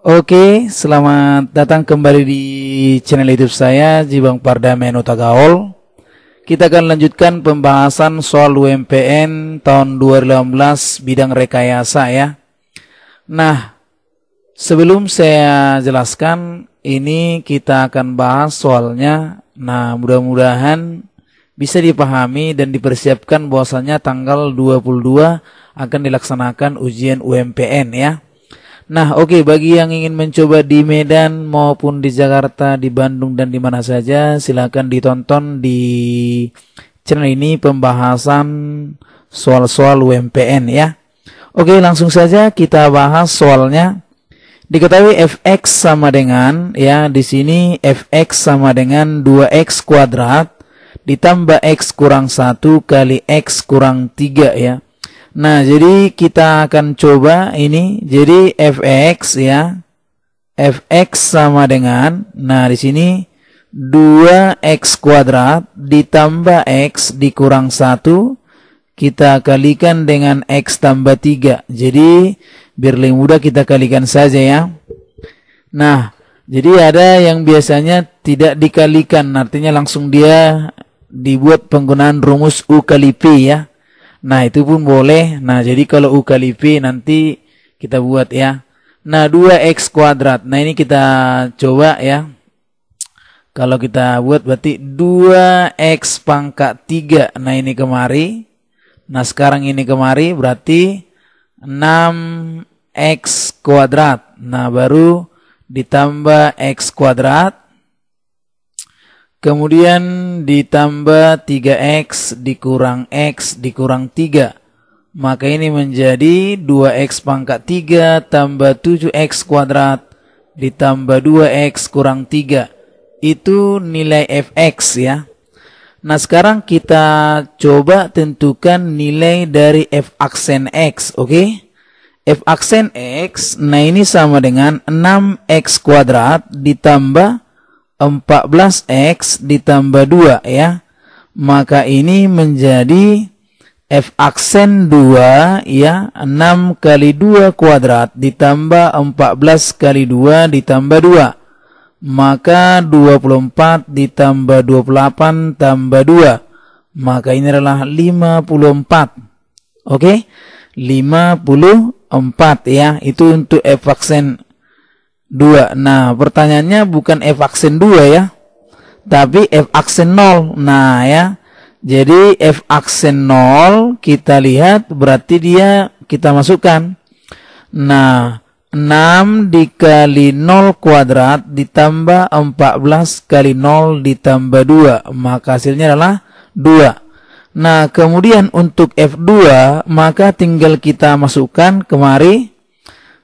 Oke, selamat datang kembali di channel YouTube saya, Jibang Pardamen Utagaol. Kita akan lanjutkan pembahasan soal UMPN tahun 2018 bidang rekayasa ya. Nah, sebelum saya jelaskan, ini kita akan bahas soalnya. Nah, mudah-mudahan bisa dipahami dan dipersiapkan bahwasanya tanggal 22 akan dilaksanakan ujian UMPN ya. Nah, oke okay, bagi yang ingin mencoba di Medan maupun di Jakarta, di Bandung dan di mana saja, silakan ditonton di channel ini pembahasan soal-soal UMPN ya. Oke, langsung saja kita bahas soalnya. Diketahui fx sama dengan ya di sini fx sama dengan 2x kuadrat ditambah x kurang 1 kali x kurang 3 ya. Nah, jadi kita akan coba ini. Jadi fx ya. fx sama dengan nah di sini 2x kuadrat ditambah x dikurang 1 kita kalikan dengan x tambah 3. Jadi biar lebih mudah kita kalikan saja ya. Nah, jadi ada yang biasanya tidak dikalikan artinya langsung dia dibuat penggunaan rumus U kali P ya. Nah, itu pun boleh. Nah, jadi kalau U kali v nanti kita buat ya. Nah, 2X kuadrat. Nah, ini kita coba ya. Kalau kita buat berarti 2X pangkat 3. Nah, ini kemari. Nah, sekarang ini kemari berarti 6X kuadrat. Nah, baru ditambah X kuadrat. Kemudian ditambah 3x dikurang x dikurang 3. Maka ini menjadi 2x pangkat 3 tambah 7x kuadrat ditambah 2x kurang 3. Itu nilai fx ya. Nah sekarang kita coba tentukan nilai dari f aksen x. Oke. Okay? F aksen x, nah ini sama dengan 6x kuadrat ditambah 14x ditambah 2 ya. Maka ini menjadi F aksen 2 ya. 6 kali 2 kuadrat ditambah 14 kali 2 ditambah 2. Maka 24 ditambah 28 tambah 2. Maka ini adalah 54. Oke. Okay? 54 ya. Itu untuk F aksen 2. Nah, pertanyaannya bukan f aksen 2 ya, tapi f aksen 0. Nah, ya. Jadi f aksen 0 kita lihat berarti dia kita masukkan. Nah, 6 dikali 0 kuadrat ditambah 14 kali 0 ditambah 2, maka hasilnya adalah 2. Nah, kemudian untuk F2 maka tinggal kita masukkan kemari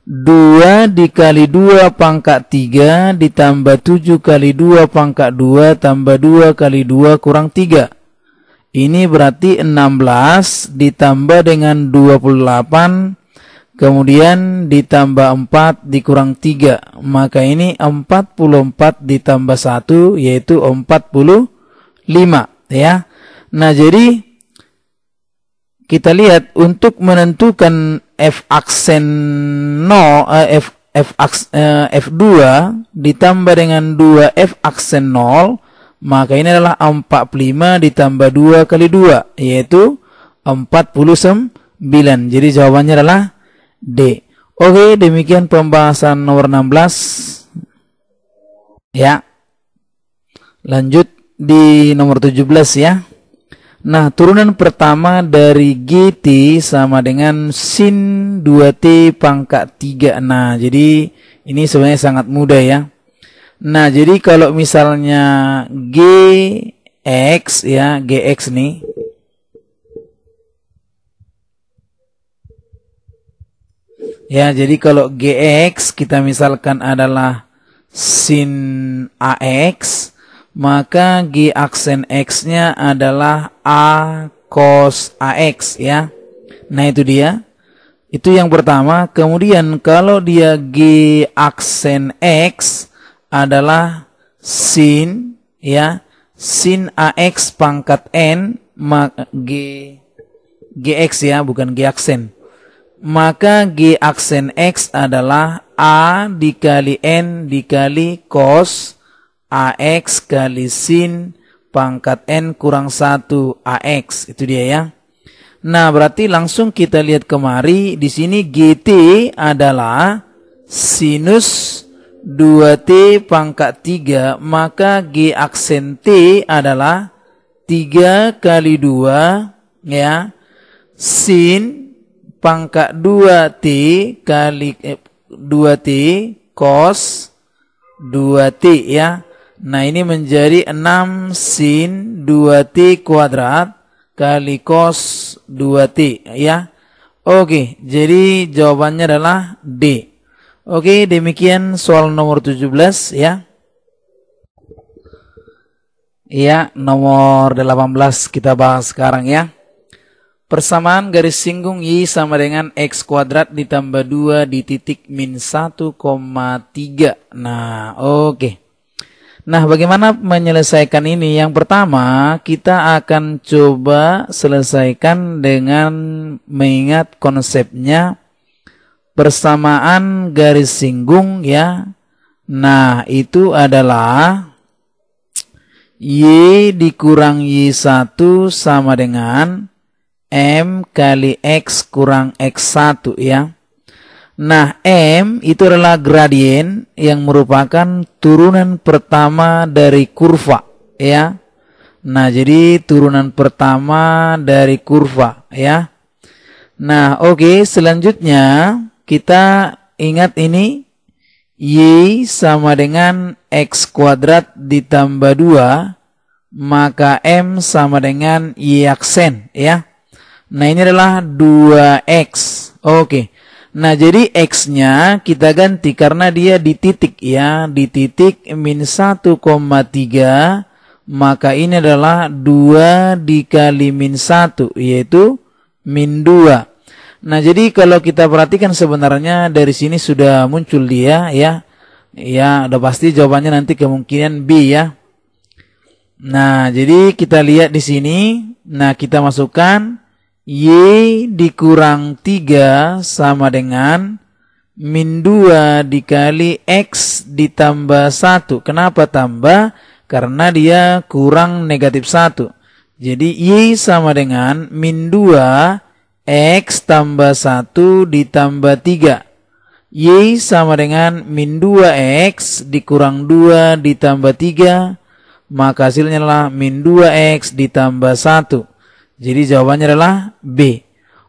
2 dikali 2 pangkat 3 ditambah 7 kali 2 pangkat 2 tambah 2 kali 2 kurang 3. Ini berarti 16 ditambah dengan 28 kemudian ditambah 4 dikurang 3. Maka ini 44 ditambah 1 yaitu 45 ya. Nah, jadi kita lihat untuk menentukan f aksen no eh, f f aks, eh, f2 ditambah dengan 2 f aksen 0 maka ini adalah 45 ditambah 2 kali 2 yaitu 49 jadi jawabannya adalah D oke demikian pembahasan nomor 16 ya lanjut di nomor 17 ya Nah, turunan pertama dari GT sama dengan sin 2T pangkat 3. Nah, jadi ini sebenarnya sangat mudah ya. Nah, jadi kalau misalnya GX ya, GX nih. Ya, jadi kalau GX kita misalkan adalah sin AX maka G aksen X-nya adalah A cos AX ya. Nah itu dia. Itu yang pertama. Kemudian kalau dia G aksen X adalah sin ya. Sin AX pangkat N maka G GX ya bukan G aksen. Maka G aksen X adalah A dikali N dikali cos AX kali sin pangkat N kurang 1 AX. Itu dia ya. Nah, berarti langsung kita lihat kemari. Di sini GT adalah sinus 2T pangkat 3. Maka G aksen T adalah 3 kali 2 ya. Sin pangkat 2T kali eh, 2T cos 2T ya. Nah ini menjadi 6 sin 2t kuadrat kali cos 2t ya. Oke, jadi jawabannya adalah D. Oke, demikian soal nomor 17 ya. Iya, nomor 18 kita bahas sekarang ya. Persamaan garis singgung Y sama dengan X kuadrat ditambah 2 di titik min 1,3. Nah, oke. Okay. Nah, bagaimana menyelesaikan ini? Yang pertama, kita akan coba selesaikan dengan mengingat konsepnya persamaan garis singgung ya. Nah, itu adalah Y dikurang Y1 sama dengan M kali X kurang X1 ya. Nah, M itu adalah gradien yang merupakan turunan pertama dari kurva, ya. Nah, jadi turunan pertama dari kurva, ya. Nah, oke, okay, selanjutnya kita ingat ini Y sama dengan X kuadrat ditambah 2, maka M sama dengan Y aksen, ya. Nah, ini adalah 2X. Oke. Okay. Nah, jadi X-nya kita ganti karena dia di titik ya. di titik min 1,3 maka ini adalah 2 dikali min 1 yaitu min 2. Nah, jadi kalau kita perhatikan sebenarnya dari sini sudah muncul dia ya. Ya, udah pasti jawabannya nanti kemungkinan B ya. Nah, jadi kita lihat di sini. Nah, kita masukkan Y dikurang 3 sama dengan min 2 dikali X ditambah 1. Kenapa tambah? Karena dia kurang negatif 1. Jadi Y sama dengan min 2 X tambah 1 ditambah 3. Y sama dengan min 2X dikurang 2 ditambah 3. Maka hasilnya adalah min 2X ditambah 1. Jadi jawabannya adalah B.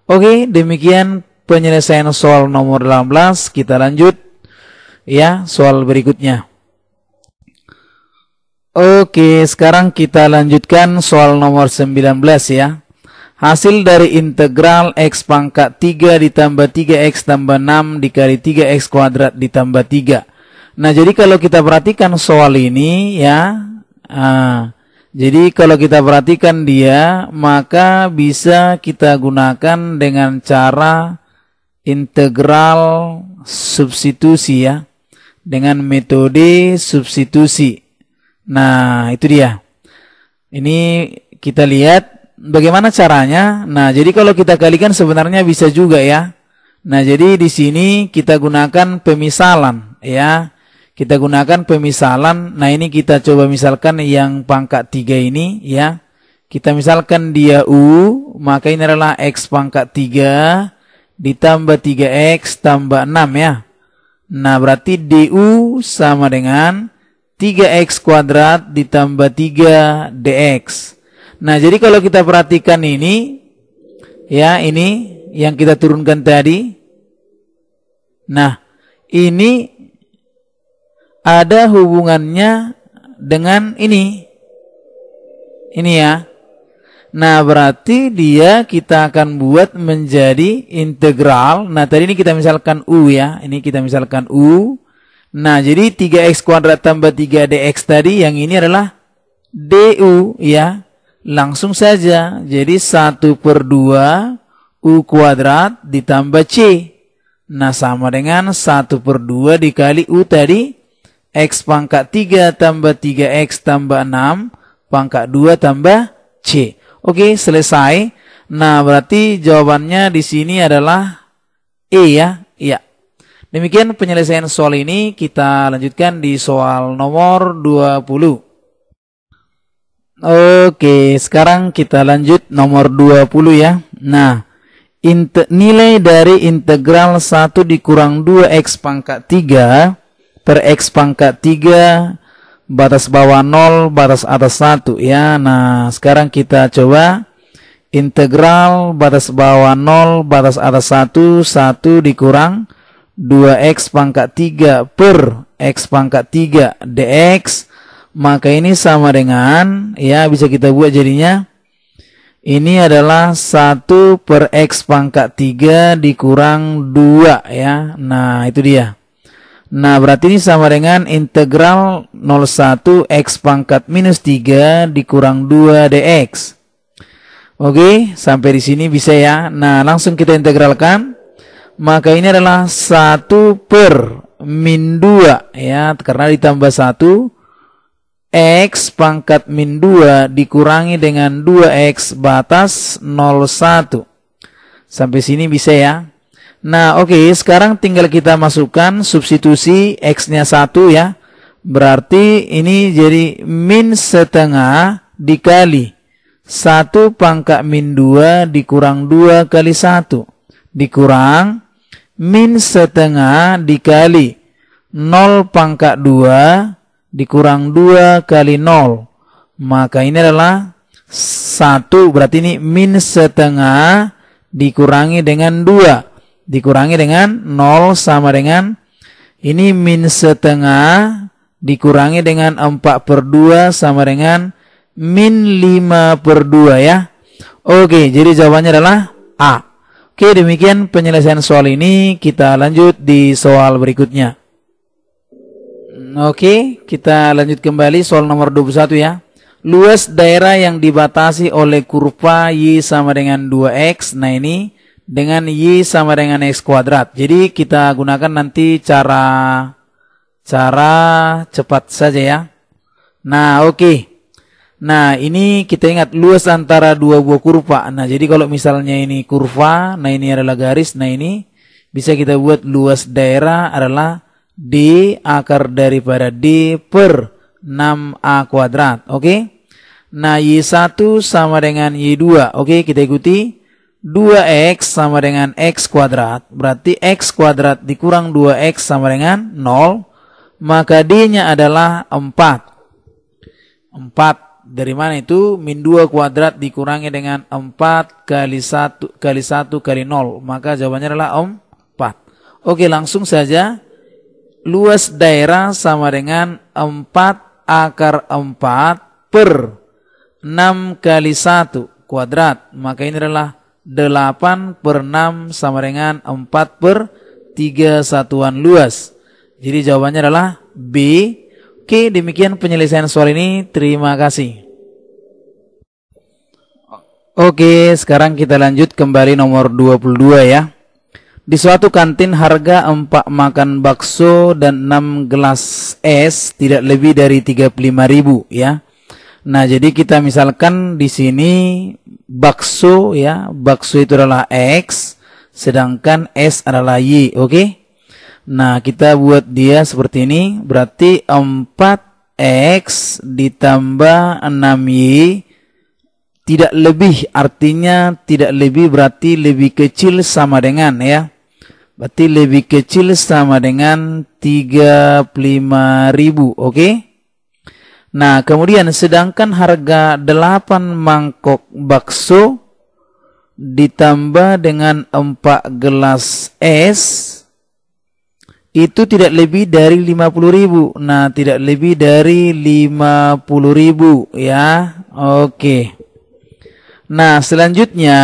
Oke, demikian penyelesaian soal nomor 18. Kita lanjut ya soal berikutnya. Oke, sekarang kita lanjutkan soal nomor 19 ya. Hasil dari integral x pangkat 3 ditambah 3x tambah 6 dikali 3x kuadrat ditambah 3. Nah, jadi kalau kita perhatikan soal ini ya, uh, jadi kalau kita perhatikan dia, maka bisa kita gunakan dengan cara integral substitusi ya. Dengan metode substitusi. Nah, itu dia. Ini kita lihat bagaimana caranya. Nah, jadi kalau kita kalikan sebenarnya bisa juga ya. Nah, jadi di sini kita gunakan pemisalan ya. Kita gunakan pemisalan. Nah, ini kita coba misalkan yang pangkat 3 ini ya. Kita misalkan dia U, maka ini adalah X pangkat 3 ditambah 3X tambah 6 ya. Nah, berarti DU sama dengan 3X kuadrat ditambah 3 DX. Nah, jadi kalau kita perhatikan ini, ya ini yang kita turunkan tadi. Nah, ini ada hubungannya dengan ini. Ini ya. Nah, berarti dia kita akan buat menjadi integral. Nah, tadi ini kita misalkan U ya. Ini kita misalkan U. Nah, jadi 3X kuadrat tambah 3DX tadi yang ini adalah DU ya. Langsung saja. Jadi 1 per 2 U kuadrat ditambah C. Nah, sama dengan 1 per 2 dikali U tadi X pangkat 3 tambah 3X tambah 6 pangkat 2 tambah C. Oke, selesai. Nah, berarti jawabannya di sini adalah E ya. Iya. Demikian penyelesaian soal ini kita lanjutkan di soal nomor 20. Oke, sekarang kita lanjut nomor 20 ya. Nah, nilai dari integral 1 dikurang 2x pangkat 3 per X pangkat 3 batas bawah 0 batas atas 1 ya nah sekarang kita coba integral batas bawah 0 batas atas 1 1 dikurang 2x pangkat 3 per x pangkat 3 dx maka ini sama dengan ya bisa kita buat jadinya ini adalah 1 per x pangkat 3 dikurang 2 ya nah itu dia Nah, berarti ini sama dengan integral 01 x pangkat minus 3 dikurang 2 dx. Oke, sampai di sini bisa ya. Nah, langsung kita integralkan. Maka ini adalah 1 per min 2 ya, karena ditambah 1 x pangkat min 2 dikurangi dengan 2x batas 01. Sampai sini bisa ya. Nah, oke, okay, sekarang tinggal kita masukkan substitusi x-nya 1 ya. Berarti ini jadi min setengah dikali 1 pangkat min 2 dikurang 2 kali 1 dikurang min setengah dikali 0 pangkat 2 dikurang 2 kali 0. Maka ini adalah 1 berarti ini min setengah dikurangi dengan 2 dikurangi dengan 0 sama dengan ini min setengah dikurangi dengan 4 per 2 sama dengan min 5 per 2 ya. Oke, jadi jawabannya adalah A. Oke, demikian penyelesaian soal ini. Kita lanjut di soal berikutnya. Oke, kita lanjut kembali soal nomor 21 ya. Luas daerah yang dibatasi oleh kurva Y sama dengan 2X. Nah ini dengan Y sama dengan X kuadrat. Jadi kita gunakan nanti cara cara cepat saja ya. Nah, oke. Okay. Nah, ini kita ingat luas antara dua buah kurva. Nah, jadi kalau misalnya ini kurva, nah ini adalah garis, nah ini bisa kita buat luas daerah adalah D akar daripada D per 6A kuadrat. Oke? Okay? Nah, Y1 sama dengan Y2. Oke, okay, kita ikuti. 2x sama dengan x kuadrat. Berarti x kuadrat dikurang 2x sama dengan 0. Maka D-nya adalah 4. 4 dari mana itu? Min 2 kuadrat dikurangi dengan 4 kali 1 kali 1 kali 0. Maka jawabannya adalah 4. Oke langsung saja. Luas daerah sama dengan 4 akar 4 per 6 kali 1 kuadrat. Maka ini adalah 8 per 6 sama dengan 4 per 3 satuan luas. Jadi jawabannya adalah B. Oke, demikian penyelesaian soal ini. Terima kasih. Oke, sekarang kita lanjut kembali nomor 22 ya. Di suatu kantin harga empat makan bakso dan 6 gelas es tidak lebih dari ribu ya. Nah, jadi kita misalkan di sini bakso ya, bakso itu adalah x sedangkan s adalah y, oke? Okay? Nah, kita buat dia seperti ini, berarti 4x ditambah 6y tidak lebih, artinya tidak lebih berarti lebih kecil sama dengan ya. Berarti lebih kecil sama dengan 35.000, oke? Okay? Nah, kemudian sedangkan harga 8 mangkok bakso ditambah dengan 4 gelas es itu tidak lebih dari 50.000. Nah, tidak lebih dari 50.000 ya. Oke. Nah, selanjutnya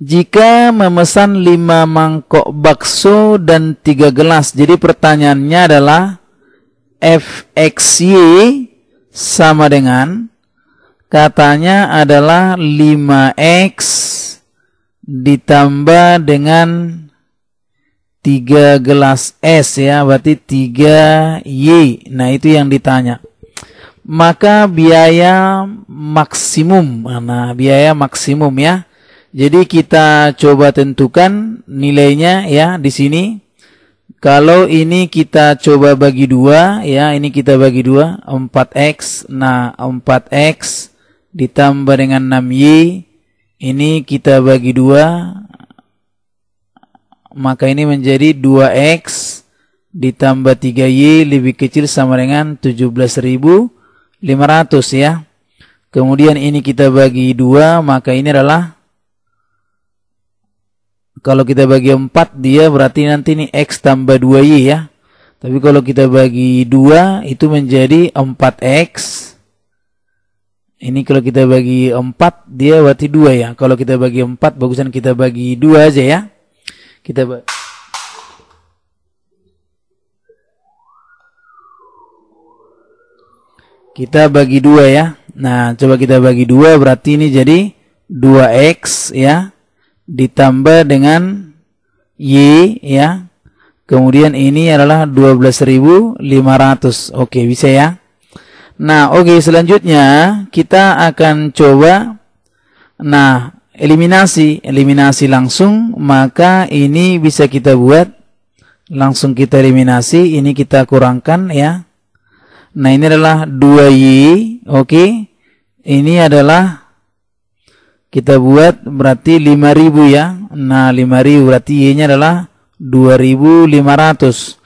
jika memesan 5 mangkok bakso dan 3 gelas. Jadi pertanyaannya adalah fxy sama dengan katanya adalah 5x ditambah dengan 3 gelas es ya berarti 3y nah itu yang ditanya maka biaya maksimum nah biaya maksimum ya jadi kita coba tentukan nilainya ya di sini kalau ini kita coba bagi dua, ya ini kita bagi dua, 4x. Nah, 4x ditambah dengan 6y, ini kita bagi dua, maka ini menjadi 2x ditambah 3y lebih kecil sama dengan 17.500 ya. Kemudian ini kita bagi dua, maka ini adalah kalau kita bagi 4 dia berarti nanti ini X tambah 2Y ya. Tapi kalau kita bagi 2 itu menjadi 4X. Ini kalau kita bagi 4 dia berarti 2 ya. Kalau kita bagi 4 bagusan kita bagi 2 aja ya. Kita Kita bagi 2 ya. Nah, coba kita bagi 2 berarti ini jadi 2X ya ditambah dengan Y ya. Kemudian ini adalah 12.500. Oke, bisa ya. Nah, oke selanjutnya kita akan coba nah, eliminasi, eliminasi langsung, maka ini bisa kita buat langsung kita eliminasi, ini kita kurangkan ya. Nah, ini adalah 2Y, oke. Ini adalah kita buat berarti 5000 ya. Nah, 5000 berarti Y-nya adalah 2500.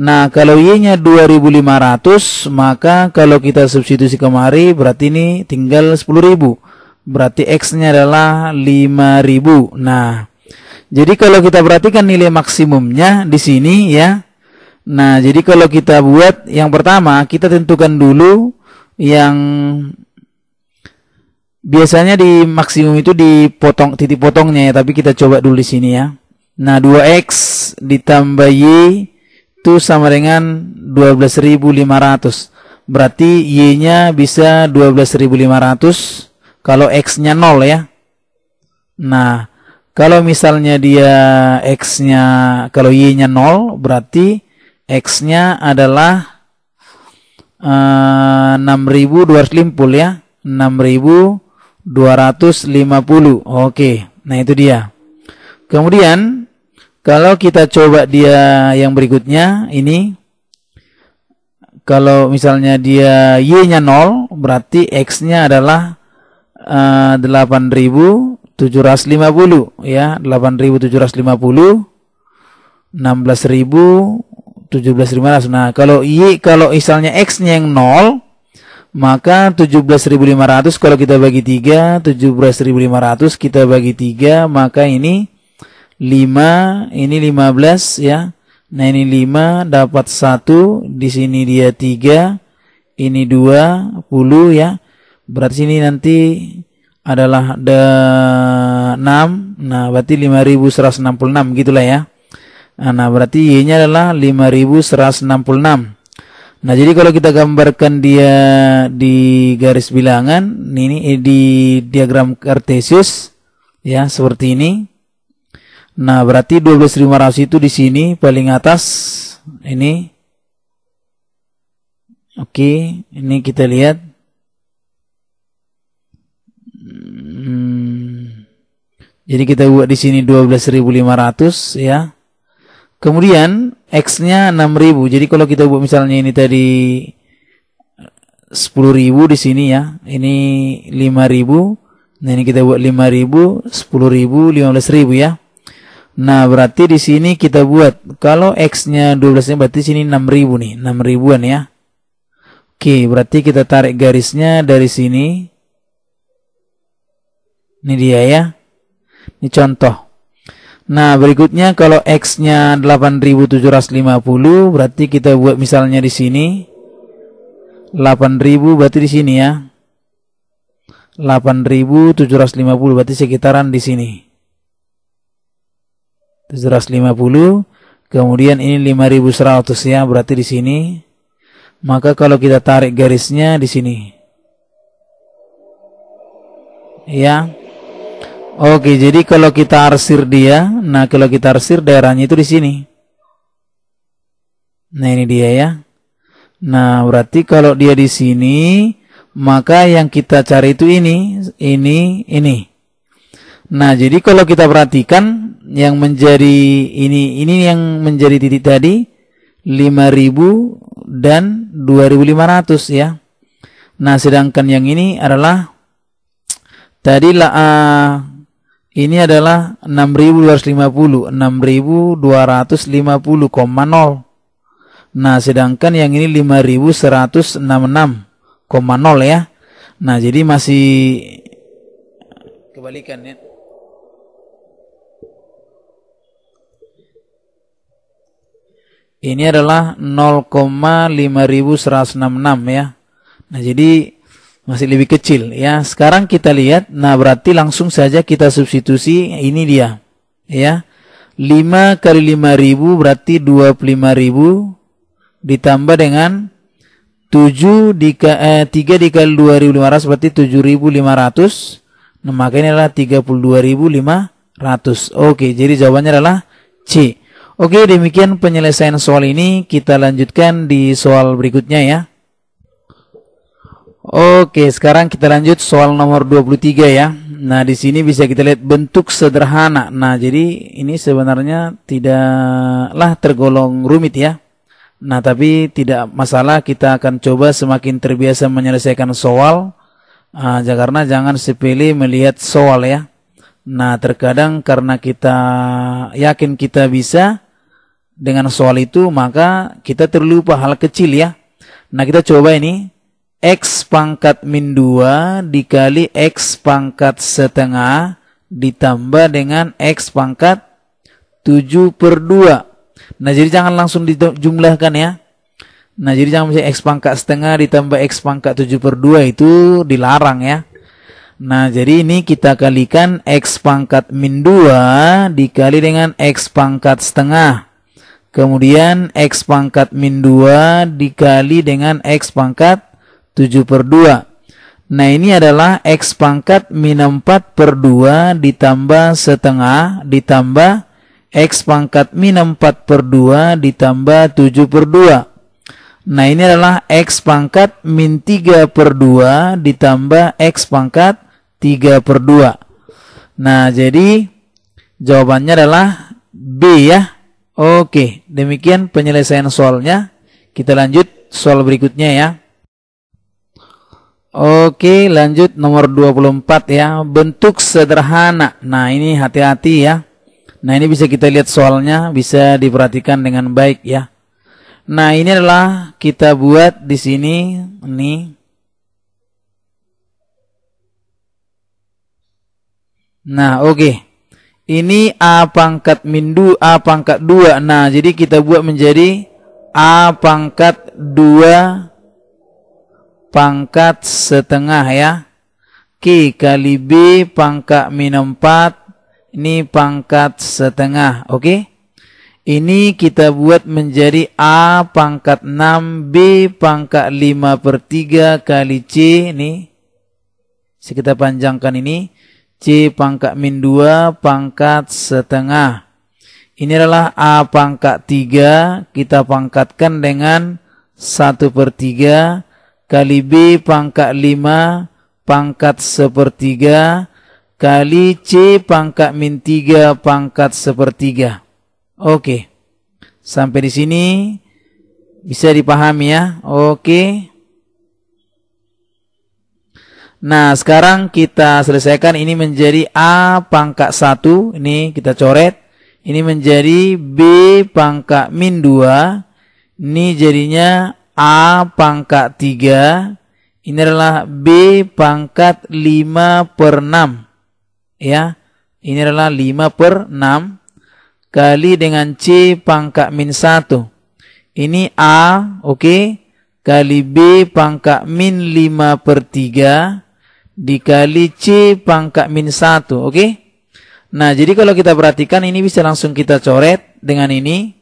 Nah, kalau Y-nya 2500, maka kalau kita substitusi kemari, berarti ini tinggal 10.000. Berarti X-nya adalah 5.000. Nah, jadi kalau kita perhatikan nilai maksimumnya di sini ya. Nah, jadi kalau kita buat yang pertama, kita tentukan dulu yang Biasanya di maksimum itu dipotong titik potongnya ya, tapi kita coba dulu di sini ya. Nah, 2x ditambah y itu sama dengan 12.500. Berarti y-nya bisa 12.500 kalau x-nya 0 ya. Nah, kalau misalnya dia x-nya kalau y-nya 0 berarti x-nya adalah eh, uh, 6250 ya. 6.000 250. Oke, nah itu dia. Kemudian kalau kita coba dia yang berikutnya ini kalau misalnya dia y-nya 0 berarti x-nya adalah eh, uh, 8750 ya, 8750 16000 17500. Nah, kalau y kalau misalnya x-nya yang 0 maka 17.500 kalau kita bagi 3, 17.500 kita bagi 3, maka ini 5, ini 15 ya. Nah ini 5 dapat 1, di sini dia 3, ini 20 ya. Berarti ini nanti adalah de 6. Nah, berarti 5166 gitulah ya. Nah, berarti Y-nya adalah 5166. Nah, jadi kalau kita gambarkan dia di garis bilangan, ini eh, di diagram kartesius ya, seperti ini. Nah, berarti 12.500 itu di sini paling atas ini. Oke, ini kita lihat. Hmm, jadi kita buat di sini 12.500 ya. Kemudian X-nya 6000. Jadi kalau kita buat misalnya ini tadi 10.000 di sini ya. Ini 5.000. Nah, ini kita buat 5.000, 10.000, 15.000 ya. Nah, berarti di sini kita buat kalau X-nya 12 berarti sini 6.000 nih, 6.000an ya. Oke, berarti kita tarik garisnya dari sini. Ini dia ya. Ini contoh. Nah, berikutnya kalau X-nya 8750, berarti kita buat misalnya di sini 8000 berarti di sini ya. 8750 berarti sekitaran di sini. 750, kemudian ini 5100 ya, berarti di sini. Maka kalau kita tarik garisnya di sini. Ya. Oke, jadi kalau kita arsir dia, nah kalau kita arsir daerahnya itu di sini. Nah, ini dia ya. Nah, berarti kalau dia di sini, maka yang kita cari itu ini, ini, ini. Nah, jadi kalau kita perhatikan yang menjadi ini, ini yang menjadi titik tadi 5000 dan 2500 ya. Nah, sedangkan yang ini adalah tadi la uh, ini adalah 6250, 6250,0. Nah, sedangkan yang ini 5166,0 ya. Nah, jadi masih kebalikan ya. Ini adalah 0,5166 ya. Nah, jadi masih lebih kecil ya. Sekarang kita lihat nah berarti langsung saja kita substitusi ini dia ya. 5 kali 5000 berarti 25000 ditambah dengan 7 dika, eh, 3 dikali 2500 berarti 7500. Nah, maka ini adalah 32500. Oke, jadi jawabannya adalah C. Oke, demikian penyelesaian soal ini. Kita lanjutkan di soal berikutnya ya. Oke, sekarang kita lanjut soal nomor 23 ya. Nah, di sini bisa kita lihat bentuk sederhana. Nah, jadi ini sebenarnya tidaklah tergolong rumit ya. Nah, tapi tidak masalah kita akan coba semakin terbiasa menyelesaikan soal. nah, karena jangan sepele melihat soal ya. Nah, terkadang karena kita yakin kita bisa dengan soal itu, maka kita terlupa hal kecil ya. Nah, kita coba ini X pangkat min 2 dikali X pangkat setengah ditambah dengan X pangkat 7 per 2. Nah, jadi jangan langsung dijumlahkan ya. Nah, jadi jangan misalnya X pangkat setengah ditambah X pangkat 7 per 2 itu dilarang ya. Nah, jadi ini kita kalikan X pangkat min 2 dikali dengan X pangkat setengah. Kemudian X pangkat min 2 dikali dengan X pangkat 7 per 2. Nah, nah ini adalah X pangkat min 4 per 2 ditambah setengah ditambah X pangkat min 4 per 2 ditambah 7 per 2. Nah ini adalah X pangkat min 3 per 2 ditambah X pangkat 3 per 2. Nah jadi jawabannya adalah B ya. Oke, demikian penyelesaian soalnya. Kita lanjut soal berikutnya ya. Oke, lanjut nomor 24 ya. Bentuk sederhana. Nah, ini hati-hati ya. Nah, ini bisa kita lihat soalnya, bisa diperhatikan dengan baik ya. Nah, ini adalah kita buat di sini ini. Nah, oke. Okay. Ini A pangkat min 2, A pangkat 2. Nah, jadi kita buat menjadi A pangkat 2 pangkat setengah ya. Ki kali B pangkat min 4. Ini pangkat setengah. Oke. Okay? Ini kita buat menjadi A pangkat 6, B pangkat 5 per 3 kali C. Ini. Kita panjangkan ini. C pangkat min 2 pangkat setengah. Ini adalah A pangkat 3. Kita pangkatkan dengan 1 per 3 kali B pangkat 5 pangkat sepertiga kali C pangkat min 3 pangkat sepertiga. Oke. Sampai di sini bisa dipahami ya. Oke. Nah, sekarang kita selesaikan ini menjadi A pangkat 1. Ini kita coret. Ini menjadi B pangkat min 2. Ini jadinya A pangkat 3 ini adalah B pangkat 5 per 6 ya ini adalah 5 per 6 kali dengan C pangkat min 1 ini A oke okay, kali B pangkat min 5 per 3 dikali C pangkat min 1 oke okay? nah jadi kalau kita perhatikan ini bisa langsung kita coret dengan ini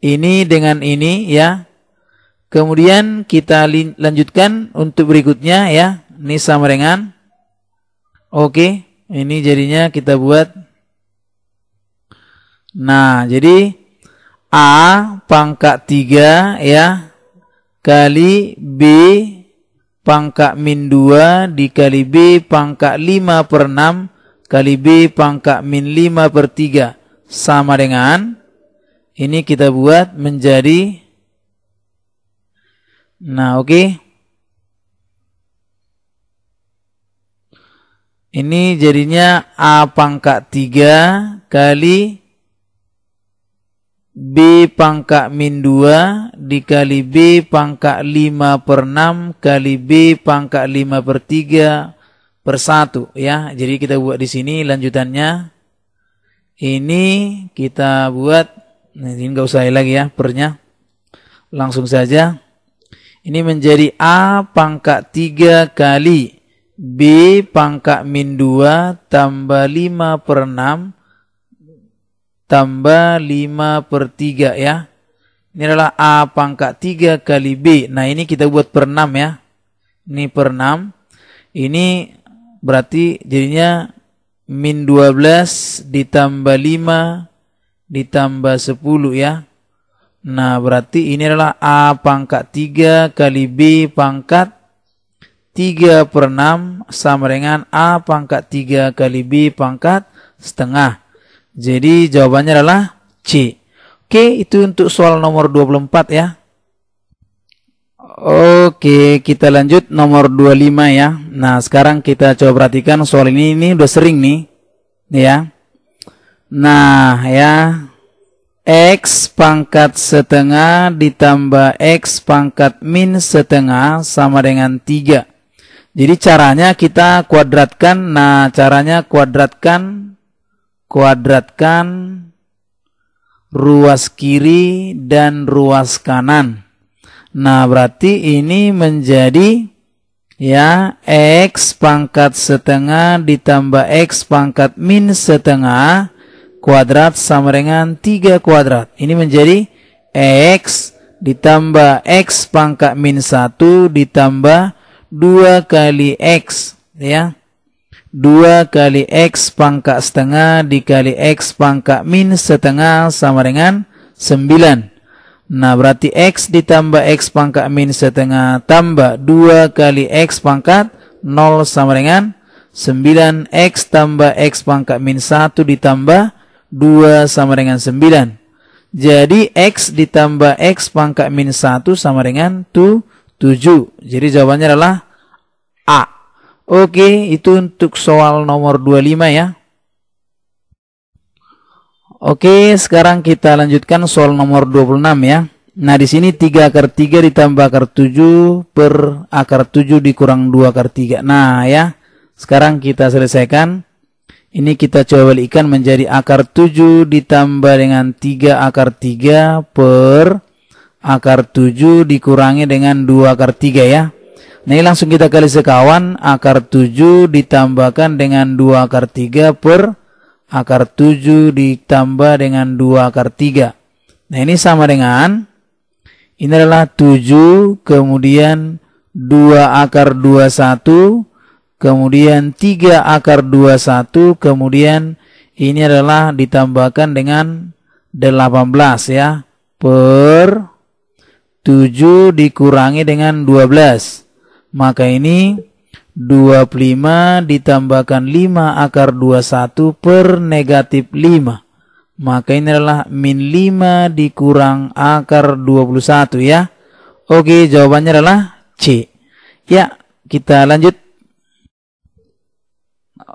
ini dengan ini ya Kemudian kita lanjutkan untuk berikutnya ya. Ini sama dengan. Oke, ini jadinya kita buat. Nah, jadi A pangkat 3 ya kali B pangkat min 2 dikali B pangkat 5 per 6 kali B pangkat min 5 per 3 sama dengan ini kita buat menjadi Nah, oke. Okay. Ini jadinya A pangkat 3 kali B pangkat min 2 dikali B pangkat 5 per 6 kali B pangkat 5 per 3 per 1 ya. Jadi kita buat di sini lanjutannya. Ini kita buat, nah ini nggak usah lagi ya pernya. Langsung saja. Ini menjadi A pangkat 3 kali B pangkat min 2 tambah 5 per 6 tambah 5 per 3 ya. Ini adalah A pangkat 3 kali B. Nah ini kita buat per 6 ya. Ini per 6. Ini berarti jadinya min 12 ditambah 5 ditambah 10 ya. Nah, berarti ini adalah A pangkat 3 kali B pangkat 3 per 6 sama dengan A pangkat 3 kali B pangkat setengah. Jadi jawabannya adalah C. Oke, itu untuk soal nomor 24 ya. Oke, kita lanjut nomor 25 ya. Nah, sekarang kita coba perhatikan soal ini ini udah sering nih. Ya. Nah, ya X pangkat setengah ditambah X pangkat min setengah sama dengan 3. Jadi caranya kita kuadratkan. Nah, caranya kuadratkan kuadratkan ruas kiri dan ruas kanan. Nah, berarti ini menjadi ya X pangkat setengah ditambah X pangkat min setengah kuadrat sama dengan 3 kuadrat. Ini menjadi X ditambah X pangkat min 1 ditambah 2 kali X. Ya. 2 kali X pangkat setengah dikali X pangkat min setengah sama dengan 9. Nah, berarti X ditambah X pangkat min setengah tambah 2 kali X pangkat 0 sama dengan 9. X tambah X pangkat min 1 ditambah 2 sama dengan 9. Jadi X ditambah X pangkat min 1 sama dengan 7. Jadi jawabannya adalah A. Oke, itu untuk soal nomor 25 ya. Oke, sekarang kita lanjutkan soal nomor 26 ya. Nah, di sini 3 akar 3 ditambah akar 7 per akar 7 dikurang 2 akar 3. Nah, ya. Sekarang kita selesaikan. Ini kita coba balikkan menjadi akar 7 ditambah dengan 3 akar 3 per akar 7 dikurangi dengan 2 akar 3 ya. Nah ini langsung kita kali sekawan akar 7 ditambahkan dengan 2 akar 3 per akar 7 ditambah dengan 2 akar 3. Nah ini sama dengan ini adalah 7 kemudian 2 akar 21 kemudian 3 akar 21, kemudian ini adalah ditambahkan dengan 18 ya per 7 dikurangi dengan 12 maka ini 25 ditambahkan 5 akar 21 per negatif 5 maka ini adalah min 5 dikurang akar 21 ya oke jawabannya adalah C ya kita lanjut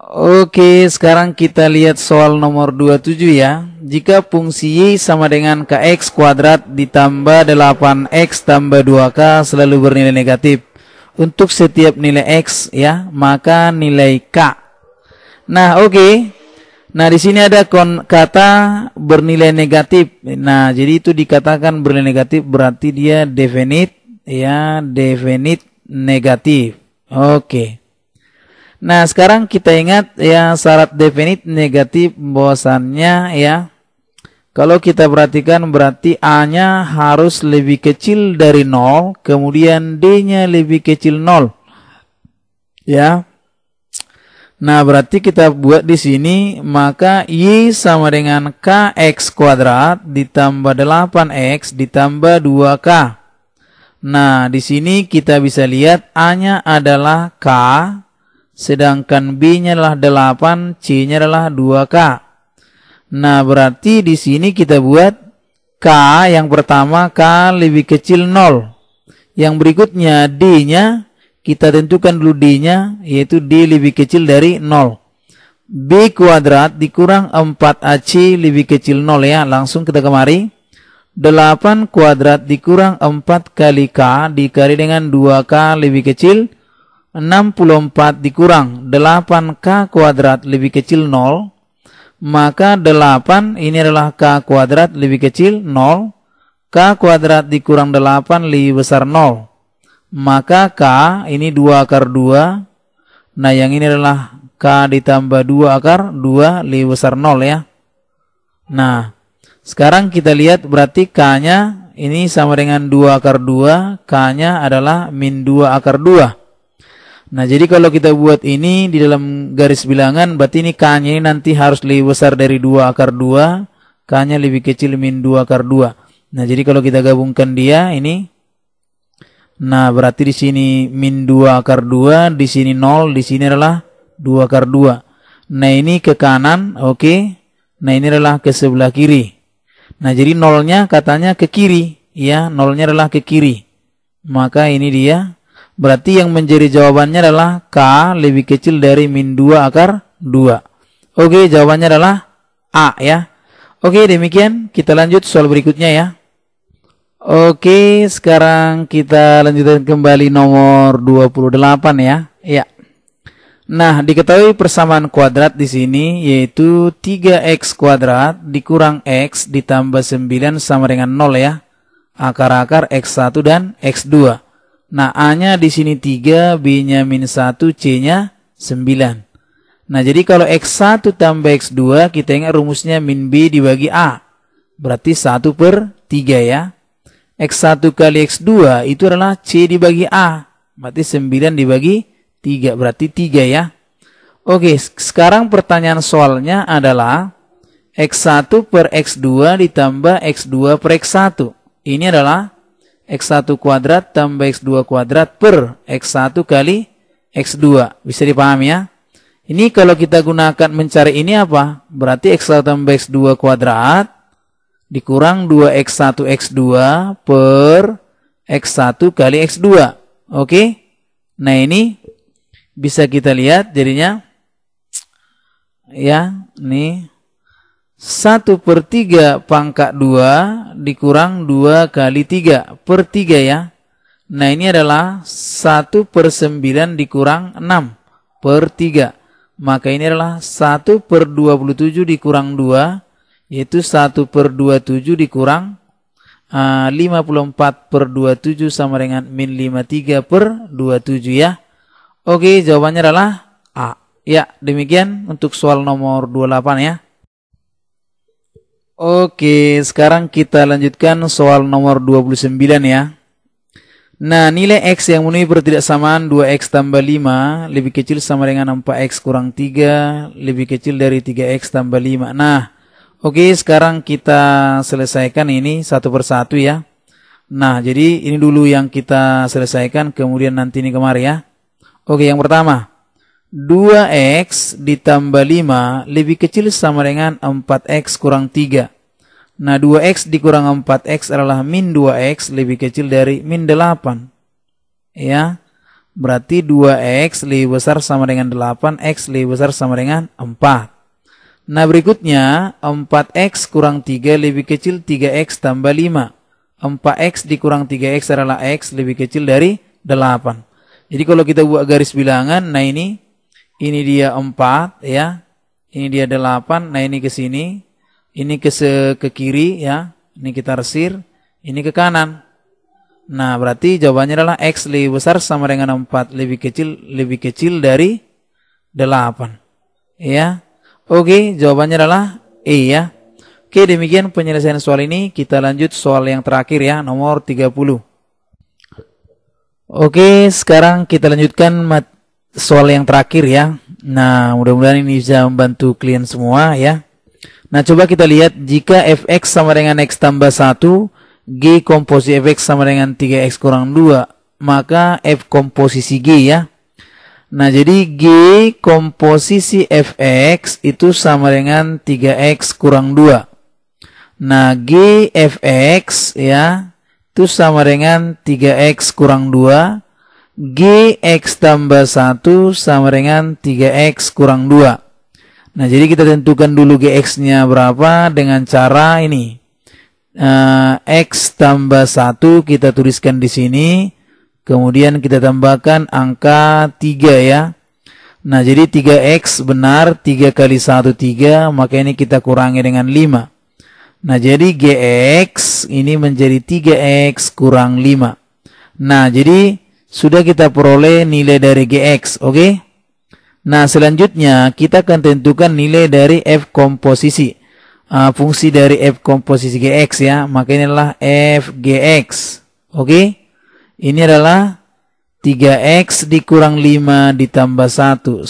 Oke, sekarang kita lihat soal nomor 27 ya. Jika fungsi Y sama dengan KX kuadrat ditambah 8X tambah 2K selalu bernilai negatif. Untuk setiap nilai X ya, maka nilai K. Nah, oke. Nah, di sini ada kata bernilai negatif. Nah, jadi itu dikatakan bernilai negatif berarti dia definite ya, definite negatif. Oke. Okay. Nah, sekarang kita ingat ya syarat definit negatif bahwasannya ya kalau kita perhatikan berarti A-nya harus lebih kecil dari 0, kemudian D-nya lebih kecil 0. Ya. Nah, berarti kita buat di sini maka Y sama dengan KX kuadrat ditambah 8X ditambah 2K. Nah, di sini kita bisa lihat A-nya adalah K Sedangkan B-nya adalah 8, C-nya adalah 2K. Nah, berarti di sini kita buat K yang pertama K lebih kecil 0. Yang berikutnya D-nya kita tentukan dulu D-nya yaitu D lebih kecil dari 0. B kuadrat dikurang 4AC lebih kecil 0 ya. Langsung kita kemari. 8 kuadrat dikurang 4 kali K dikali dengan 2K lebih kecil 64 dikurang 8K kuadrat lebih kecil 0, maka 8 ini adalah K kuadrat lebih kecil 0, K kuadrat dikurang 8 lebih besar 0. Maka K ini 2 akar 2, nah yang ini adalah K ditambah 2 akar 2 lebih besar 0 ya. Nah, sekarang kita lihat berarti K-nya ini sama dengan 2 akar 2, K-nya adalah min 2 akar 2. Nah, jadi kalau kita buat ini di dalam garis bilangan, berarti ini K-nya ini nanti harus lebih besar dari 2 akar 2, K-nya lebih kecil min 2 akar 2. Nah, jadi kalau kita gabungkan dia, ini, nah berarti di sini min 2 akar 2, di sini 0, di sini adalah 2 akar 2. Nah, ini ke kanan, oke. Okay. Nah, ini adalah ke sebelah kiri. Nah, jadi 0-nya katanya ke kiri, ya, 0-nya adalah ke kiri. Maka ini dia Berarti yang menjadi jawabannya adalah K lebih kecil dari min 2 akar 2. Oke, jawabannya adalah A ya. Oke, demikian kita lanjut soal berikutnya ya. Oke, sekarang kita lanjutkan kembali nomor 28 ya. Ya. Nah, diketahui persamaan kuadrat di sini yaitu 3x kuadrat dikurang x ditambah 9 sama dengan 0 ya. Akar-akar x1 dan x2. Nah, A-nya di sini 3, B-nya minus 1, C-nya 9. Nah, jadi kalau X1 tambah X2, kita ingat rumusnya min B dibagi A. Berarti 1 per 3 ya. X1 kali X2 itu adalah C dibagi A. Berarti 9 dibagi 3. Berarti 3 ya. Oke, sekarang pertanyaan soalnya adalah X1 per X2 ditambah X2 per X1. Ini adalah X1 kuadrat tambah X2 kuadrat per X1 kali X2. Bisa dipahami ya? Ini kalau kita gunakan mencari ini apa? Berarti X1 tambah X2 kuadrat dikurang 2X1 X2 per X1 kali X2. Oke? Nah ini bisa kita lihat jadinya ya, nih 1 per 3 pangkat 2 dikurang 2 kali 3 per 3 ya. Nah ini adalah 1 per 9 dikurang 6 per 3. Maka ini adalah 1 per 27 dikurang 2 yaitu 1 per 27 dikurang ah, uh, 54 per 27 sama dengan min 53 per 27 ya. Oke jawabannya adalah A. Ya demikian untuk soal nomor 28 ya. Oke, sekarang kita lanjutkan soal nomor 29 ya. Nah, nilai X yang memenuhi pertidaksamaan 2X tambah 5 lebih kecil sama dengan 4X kurang 3 lebih kecil dari 3X tambah 5. Nah, oke sekarang kita selesaikan ini satu persatu ya. Nah, jadi ini dulu yang kita selesaikan kemudian nanti ini kemari ya. Oke, yang pertama. 2x ditambah 5 lebih kecil sama dengan 4x kurang 3. Nah, 2x dikurang 4x adalah min 2x lebih kecil dari min 8. Ya, berarti 2x lebih besar sama dengan 8, x lebih besar sama dengan 4. Nah, berikutnya 4x kurang 3 lebih kecil 3x tambah 5. 4x dikurang 3x adalah x lebih kecil dari 8. Jadi kalau kita buat garis bilangan, nah ini ini dia empat ya ini dia delapan nah ini ke sini ini ke se ke kiri ya ini kita resir ini ke kanan nah berarti jawabannya adalah x lebih besar sama dengan empat, lebih kecil lebih kecil dari delapan, ya oke jawabannya adalah E ya oke demikian penyelesaian soal ini kita lanjut soal yang terakhir ya nomor 30 oke sekarang kita lanjutkan mat soal yang terakhir ya. Nah, mudah-mudahan ini bisa membantu klien semua ya. Nah, coba kita lihat jika fx sama dengan x tambah 1, g komposisi fx sama dengan 3x kurang 2, maka f komposisi g ya. Nah, jadi g komposisi fx itu sama dengan 3x kurang 2. Nah, g fx ya itu sama dengan 3x kurang 2 GX tambah 1 sama dengan 3X kurang 2. Nah, jadi kita tentukan dulu GX-nya berapa dengan cara ini. Uh, X tambah 1 kita tuliskan di sini. Kemudian kita tambahkan angka 3 ya. Nah, jadi 3X benar. 3 kali 1, 3. Maka ini kita kurangi dengan 5. Nah, jadi GX ini menjadi 3X kurang 5. Nah, jadi sudah kita peroleh nilai dari GX, oke? Okay? Nah, selanjutnya kita akan tentukan nilai dari F komposisi. Uh, fungsi dari F komposisi GX ya, makanya adalah F GX. Oke? Okay? Ini adalah 3X dikurang 5 ditambah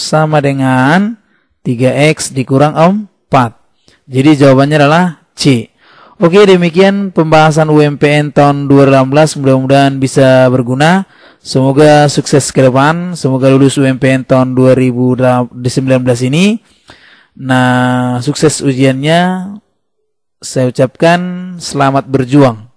1 sama dengan 3X dikurang 4. Jadi jawabannya adalah C. Oke, demikian pembahasan UMPN tahun 2018 mudah-mudahan bisa berguna. Semoga sukses ke depan, semoga lulus UMPN tahun 2019 ini. Nah, sukses ujiannya. Saya ucapkan selamat berjuang.